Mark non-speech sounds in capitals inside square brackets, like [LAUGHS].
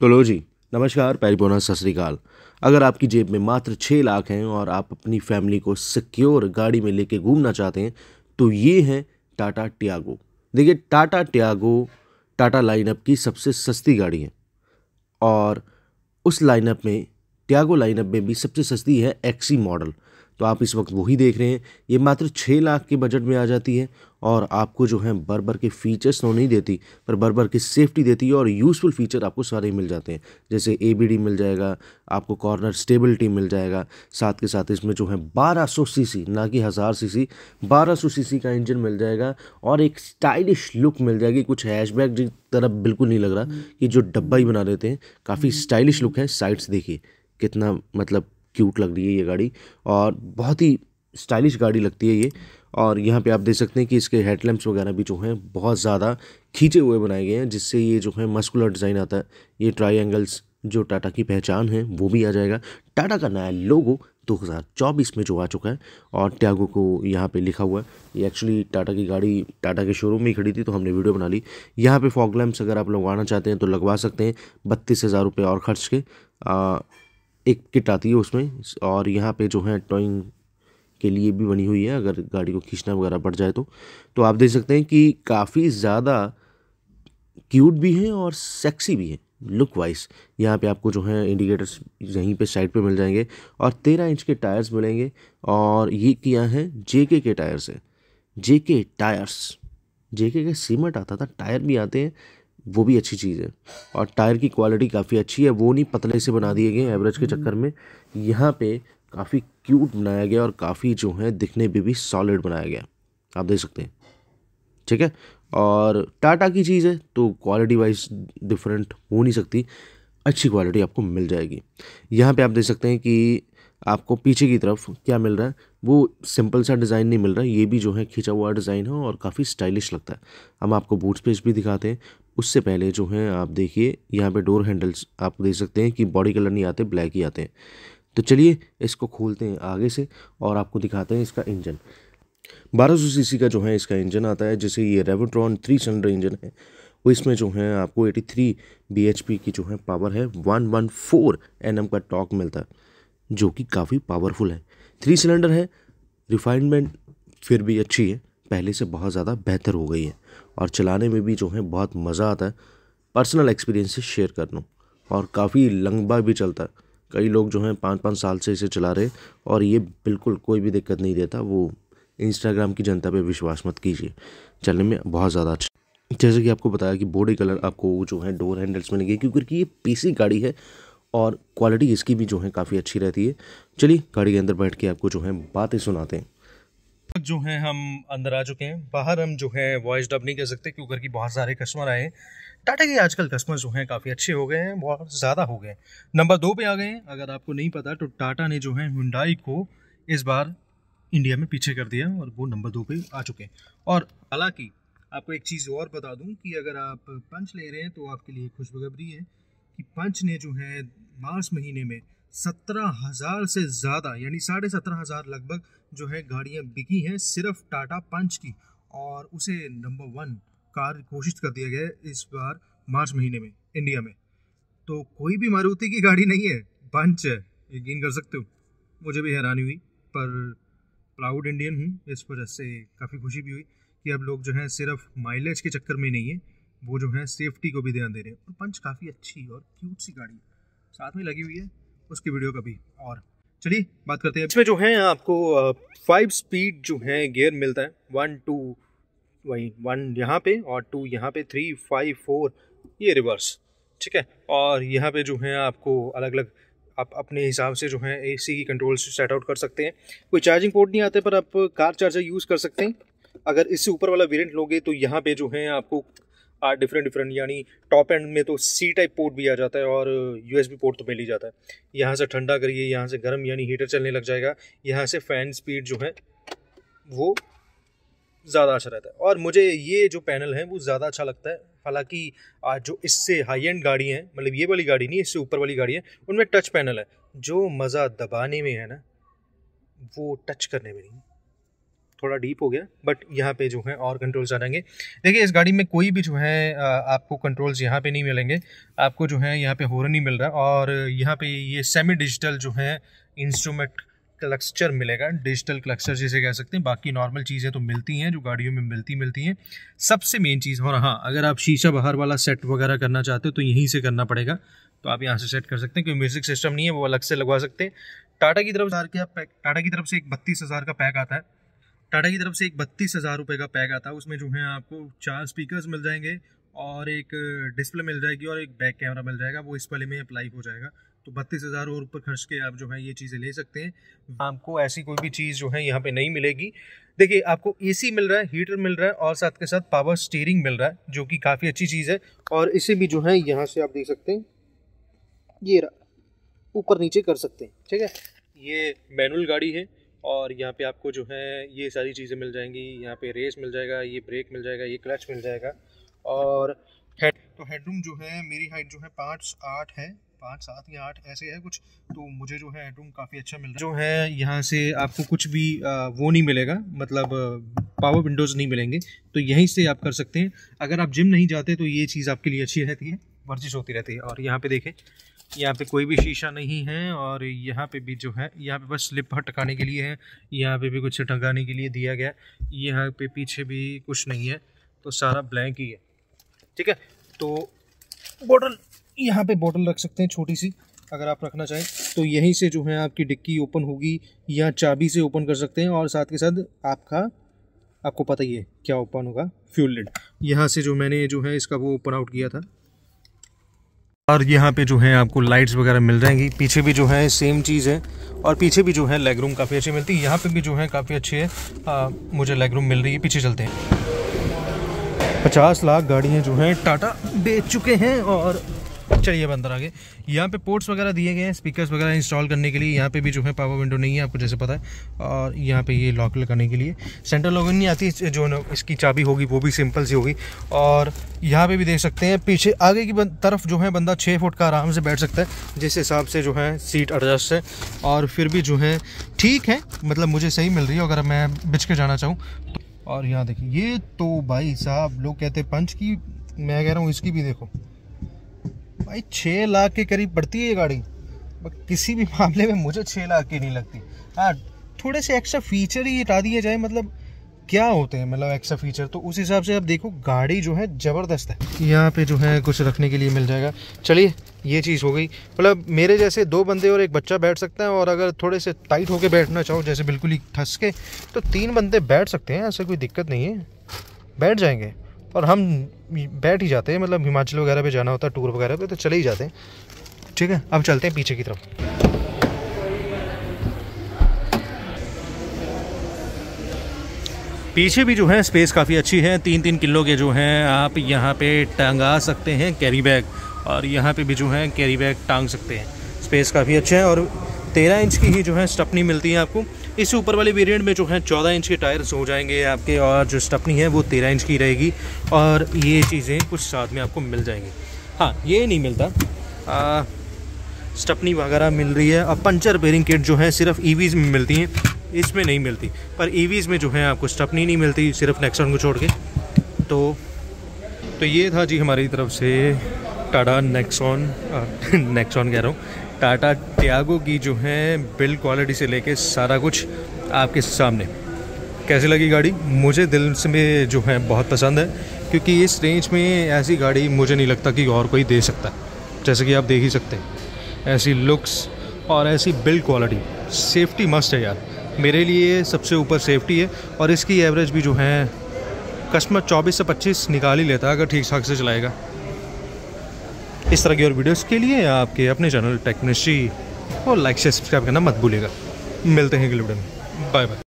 तो लो जी नमस्कार पैरीपोना सत श्रीकाल अगर आपकी जेब में मात्र छः लाख हैं और आप अपनी फैमिली को सिक्योर गाड़ी में लेके घूमना चाहते हैं तो ये हैं टाटा टियागो देखिए टाटा टियागो टाटा लाइनअप की सबसे सस्ती गाड़ी है और उस लाइनअप में टियागो लाइनअप में भी सबसे सस्ती है एक्सी मॉडल तो आप इस वक्त वही देख रहे हैं ये मात्र छः लाख के बजट में आ जाती है और आपको जो है बर्बर के फीचर्स तो नहीं देती पर बर्बर की सेफ्टी देती है और यूज़फुल फीचर आपको सारे मिल जाते हैं जैसे ए मिल जाएगा आपको कॉर्नर स्टेबिलिटी मिल जाएगा साथ के साथ इसमें जो है 1200 सीसी ना कि हज़ार सीसी 1200 सीसी का इंजन मिल जाएगा और एक स्टाइलिश लुक मिल जाएगी कुछ हैशबैक जिस तरफ बिल्कुल नहीं लग रहा कि जो डब्बा ही बना देते हैं काफ़ी हम्म। स्टाइलिश लुक है साइड्स देखिए कितना मतलब क्यूट लग रही है ये गाड़ी और बहुत ही स्टाइलिश गाड़ी लगती है ये और यहाँ पे आप देख सकते हैं कि इसके हेडलैम्प्स वगैरह भी जो हैं बहुत ज़्यादा खींचे हुए बनाए गए हैं जिससे ये जो है मस्कुलर डिज़ाइन आता है ये ट्राइंगल्स जो टाटा की पहचान है वो भी आ जाएगा टाटा का नया लोगो 2024 में जो आ चुका है और टैगो को यहाँ पे लिखा हुआ है ये एक्चुअली टाटा की गाड़ी टाटा के शोरूम में ही खड़ी थी तो हमने वीडियो बना ली यहाँ पे फॉग लैम्प्स अगर आप लगवाना चाहते हैं तो लगवा सकते हैं बत्तीस हज़ार रुपये और खर्च के आ, एक किट आती है उसमें और यहाँ पे जो है टॉइंग के लिए भी बनी हुई है अगर गाड़ी को खींचना वगैरह पड़ जाए तो तो आप देख सकते हैं कि काफ़ी ज़्यादा क्यूट भी हैं और सेक्सी भी हैं लुक वाइज यहाँ पे आपको जो है इंडिकेटर्स यहीं पे साइड पे मिल जाएंगे और तेरह इंच के टायर्स मिलेंगे और ये किया है जे के टायर्स हैं जे टायर्स जे के सीमेंट आता था टायर भी आते हैं वो भी अच्छी चीज़ है और टायर की क्वालिटी काफ़ी अच्छी है वो नहीं पतले से बना दिए गए एवरेज के हम्म। चक्कर में यहाँ पे काफ़ी क्यूट बनाया गया और काफ़ी जो है दिखने में भी सॉलिड बनाया गया आप देख सकते हैं ठीक है और टाटा की चीज़ है तो क्वालिटी वाइज डिफरेंट हो नहीं सकती अच्छी क्वालिटी आपको मिल जाएगी यहाँ पे आप देख सकते हैं कि आपको पीछे की तरफ क्या मिल रहा है वो सिंपल सा डिज़ाइन नहीं मिल रहा ये भी जो है खींचा हुआ डिज़ाइन है और काफ़ी स्टाइलिश लगता है हम आपको बूट स्पेस भी दिखाते हैं उससे पहले जो है आप देखिए यहाँ पे डोर हैंडल्स आप देख सकते हैं कि बॉडी कलर नहीं आते ब्लैक ही आते हैं तो चलिए इसको खोलते हैं आगे से और आपको दिखाते हैं इसका इंजन बारह सीसी का जो है इसका इंजन आता है जैसे ये रेवोट्रॉन थ्री सिलेंडर इंजन है वो इसमें जो है आपको एटी थ्री की जो है पावर है वन वन का टॉक मिलता है जो कि काफ़ी पावरफुल है थ्री सिलेंडर है रिफाइनमेंट फिर भी अच्छी है पहले से बहुत ज़्यादा बेहतर हो गई है और चलाने में भी जो है बहुत मज़ा आता है पर्सनल एक्सपीरियंस से शेयर कर लूँ और काफ़ी लंबा भी चलता है कई लोग जो हैं पाँच पाँच साल से इसे चला रहे और ये बिल्कुल कोई भी दिक्कत नहीं देता वो इंस्टाग्राम की जनता पे विश्वास मत कीजिए चलने में बहुत ज़्यादा अच्छा जैसे कि आपको बताया कि बॉडी कलर आपको जो है डोर हैंडल्स में लगे क्योंकि ये पीसी गाड़ी है और क्वालिटी इसकी भी जो है काफ़ी अच्छी रहती है चलिए गाड़ी के अंदर बैठ के आपको जो है बातें सुनाते हैं जो है हम अंदर आ चुके हैं बाहर हम जो है वॉइस डब नहीं कर सकते क्यों की बहुत सारे कस्टमर आए टाटा के आजकल कस्टमर जो हैं काफ़ी अच्छे हो गए हैं बहुत ज़्यादा हो गए नंबर दो पे आ गए हैं अगर आपको नहीं पता तो टाटा ने जो है हुंडाई को इस बार इंडिया में पीछे कर दिया और वो नंबर दो पे आ चुके हैं और हालांकि आपको एक चीज़ और बता दूं कि अगर आप पंच ले रहे हैं तो आपके लिए खुशबरी है कि पंच ने जो है मार्च महीने में सत्रह हज़ार से ज़्यादा यानी साढ़े सत्रह हज़ार लगभग जो है गाड़ियाँ बिकी हैं सिर्फ टाटा पंच की और उसे नंबर वन कार घोषित कर दिया गया इस बार मार्च महीने में इंडिया में तो कोई भी मारुति की गाड़ी नहीं है पंच है यकीन कर सकते हो मुझे भी हैरानी हुई पर प्राउड इंडियन हूँ इस वजह से काफ़ी खुशी भी हुई कि अब लोग जो है सिर्फ माइलेज के चक्कर में नहीं है वो जो है सेफ्टी को भी ध्यान दे रहे हैं और पंच काफ़ी अच्छी और क्यूट सी गाड़ी है साथ में लगी हुई है उसकी वीडियो का भी और चलिए बात करते हैं इसमें जो है आपको फाइव स्पीड जो है गियर मिलता है वन टू वही वन यहाँ पे और टू यहाँ पे थ्री फाइव फोर ये रिवर्स ठीक है और यहाँ पे जो है आपको अलग अलग आप अपने हिसाब से जो है एसी की कंट्रोल सेट आउट कर सकते हैं कोई चार्जिंग पोर्ट नहीं आते पर आप कार चार्जर यूज़ कर सकते हैं अगर इससे ऊपर वाला वेरिएंट लोगे तो यहाँ पे जो है आपको आर डिफरेंट डिफरेंट यानी टॉप एंड में तो सी टाइप पोर्ट भी आ जाता है और यू पोर्ट तो पहले ही जाता है यहाँ से ठंडा करिए यहाँ से गर्म यानी हीटर चलने लग जाएगा यहाँ से फ़ैन स्पीड जो है वो ज़्यादा अच्छा रहता है और मुझे ये जो पैनल है वो ज़्यादा अच्छा लगता है हालांकि जो इससे हाई एंड गाड़ी हैं मतलब ये वाली गाड़ी नहीं इससे ऊपर वाली गाड़ी है उनमें टच पैनल है जो मज़ा दबाने में है ना वो टच करने में नहीं थोड़ा डीप हो गया बट यहाँ पे जो है और कंट्रोल्स आ जाएंगे देखिए इस गाड़ी में कोई भी जो है आपको कंट्रोल्स यहाँ पे नहीं मिलेंगे आपको जो है यहाँ पे हॉर्न नहीं मिल रहा और यहाँ पे ये सेमी डिजिटल जो है इंस्ट्रूमेंट क्लक्स्चर मिलेगा डिजिटल क्लक्स्चर जिसे कह सकते हैं बाकी नॉर्मल चीज़ें तो मिलती हैं जो गाड़ियों में मिलती मिलती हैं सबसे मेन चीज़ और हाँ अगर आप शीशा बाहर वाला सेट वगैरह करना चाहते हो तो यहीं से करना पड़ेगा तो आप यहाँ से सेट कर सकते हैं क्योंकि म्यूज़िक सिस्टम नहीं है वो अलग से लगवा सकते हैं टाटा की तरफ से आप टाटा की तरफ से एक बत्तीस हज़ार का पैक आता है टाटा की तरफ से एक बत्तीस हज़ार रुपये का पैक आता है उसमें जो है आपको चार स्पीकर्स मिल जाएंगे और एक डिस्प्ले मिल जाएगी और एक बैक कैमरा मिल जाएगा वो इस वाले में अप्लाई हो जाएगा तो बत्तीस हज़ार और ऊपर खर्च के आप जो है ये चीज़ें ले सकते हैं आपको ऐसी कोई भी चीज़ जो है यहाँ पे नहीं मिलेगी देखिए आपको एसी मिल रहा है हीटर मिल रहा है और साथ के साथ पावर स्टीयरिंग मिल रहा है जो कि काफ़ी अच्छी चीज़ है और इसे भी जो है यहाँ से आप देख सकते हैं ये ऊपर नीचे कर सकते हैं ठीक है ये मैनुअल गाड़ी है और यहाँ पे आपको जो है ये सारी चीज़ें मिल जाएंगी यहाँ पे रेस मिल जाएगा ये ब्रेक मिल जाएगा ये क्लच मिल जाएगा और हेड तो हेडरूम जो है मेरी हाइट जो है पाँच आठ है पाँच सात या आठ ऐसे है कुछ तो मुझे जो है हेडरूम काफ़ी अच्छा मिल रहा है जो है यहाँ से आपको कुछ भी वो नहीं मिलेगा मतलब पावर विंडोज़ नहीं मिलेंगे तो यहीं से आप कर सकते हैं अगर आप जिम नहीं जाते तो ये चीज़ आपके लिए अच्छी रहती है वर्जिश होती रहती है और यहाँ पे देखें यहाँ पे कोई भी शीशा नहीं है और यहाँ पे भी जो है यहाँ पे बस स्लिप हटकाने के लिए है यहाँ पे भी कुछ टकाने के लिए दिया गया यहाँ पे पीछे भी कुछ नहीं है तो सारा ब्लैंक ही है ठीक है तो बॉटल यहाँ पे बॉटल रख सकते हैं छोटी सी अगर आप रखना चाहें तो यहीं से जो है आपकी डिक्की ओपन होगी या चाबी से ओपन कर सकते हैं और साथ के साथ आपका आपको पता ही है क्या ओपन होगा फ्यूल लिड यहाँ से जो मैंने जो है इसका वो ओपन आउट किया था और यहाँ पे जो है आपको लाइट्स वगैरह मिल जाएंगी पीछे भी जो है सेम चीज़ है और पीछे भी जो है लेग रूम काफ़ी अच्छी मिलती है यहाँ पे भी जो है काफ़ी अच्छी है आ, मुझे लेग रूम मिल रही है पीछे चलते हैं पचास लाख गाड़ियाँ जो हैं टाटा बेच चुके हैं और चलिए अंदर आगे यहाँ पे पोर्ट्स वगैरह दिए गए हैं स्पीकर्स वगैरह इंस्टॉल करने के लिए यहाँ पे भी जो है पावर विंडो नहीं है आपको जैसे पता है और यहाँ पे ये लॉक लगाने के लिए सेंट्रल लॉगिन नहीं आती जो ना इसकी चाबी होगी वो भी सिंपल सी होगी और यहाँ पे भी देख सकते हैं पीछे आगे की तरफ जो है बंदा छः फुट का आराम से बैठ सकता है जिस हिसाब से जो है सीट एडजस्ट है और फिर भी जो है ठीक है मतलब मुझे सही मिल रही है अगर मैं बिच के जाना चाहूँ और यहाँ देखिए ये तो भाई साहब लोग कहते पंच की मैं कह रहा हूँ इसकी भी देखो भाई छः लाख के करीब पड़ती है ये गाड़ी किसी भी मामले में मुझे छः लाख की नहीं लगती हाँ थोड़े से एक्स्ट्रा फीचर ही हटा दिए जाए मतलब क्या होते हैं मतलब एक्स्ट्रा फीचर तो उस हिसाब से आप देखो गाड़ी जो है ज़बरदस्त है यहाँ पे जो है कुछ रखने के लिए मिल जाएगा चलिए ये चीज़ हो गई मतलब मेरे जैसे दो बंदे और एक बच्चा बैठ सकता है और अगर थोड़े से टाइट होके बैठना चाहो जैसे बिल्कुल ही ठस के तो तीन बंदे बैठ सकते हैं ऐसा कोई दिक्कत नहीं है बैठ जाएंगे और हम बैठ ही जाते हैं मतलब हिमाचल वगैरह पे जाना होता है टूर वगैरह पे तो चले ही जाते हैं ठीक है अब चलते हैं पीछे की तरफ पीछे भी जो है स्पेस काफ़ी अच्छी है तीन तीन किलो के जो हैं आप यहाँ पे टांगा सकते हैं कैरी बैग और यहाँ पे भी जो है कैरी बैग टांग सकते हैं स्पेस काफ़ी अच्छा है और तेरह इंच की ही जो है स्टपनी मिलती है आपको इससे ऊपर वाले वेरिएंट में जो है चौदह इंच के टायर्स हो जाएंगे आपके और जो स्टपनी है वो तेरह इंच की रहेगी और ये चीज़ें कुछ साथ में आपको मिल जाएंगी हाँ ये नहीं मिलता आ, स्टपनी वगैरह मिल रही है और पंचर बेरिंग किट जो है सिर्फ ईवीज e में मिलती हैं इसमें नहीं मिलती पर ईवीज e में जो है आपको स्टपनी नहीं मिलती सिर्फ नेक्सन को छोड़ के तो तो ये था जी हमारी तरफ से टाटा नेक्सॉन नेक्सॉन [LAUGHS] कह रहा हूँ टाटा टियागो की जो है बिल्ड क्वालिटी से लेके सारा कुछ आपके सामने कैसी लगी गाड़ी मुझे दिल से में जो है बहुत पसंद है क्योंकि इस रेंज में ऐसी गाड़ी मुझे नहीं लगता कि और कोई दे सकता जैसे कि आप देख ही सकते हैं ऐसी लुक्स और ऐसी बिल्ड क्वालिटी सेफ्टी मस्ट है यार मेरे लिए सबसे ऊपर सेफ्टी है और इसकी एवरेज भी जो है कस्टमर 24 से 25 निकाल ही लेता है अगर ठीक ठाक से चलाएगा इस तरह की और वीडियोस के लिए आपके अपने चैनल टेक्निशी को लाइक से सब्सक्राइब करना मत भूलिएगा मिलते हैं अगले वीडियो में बाय बाय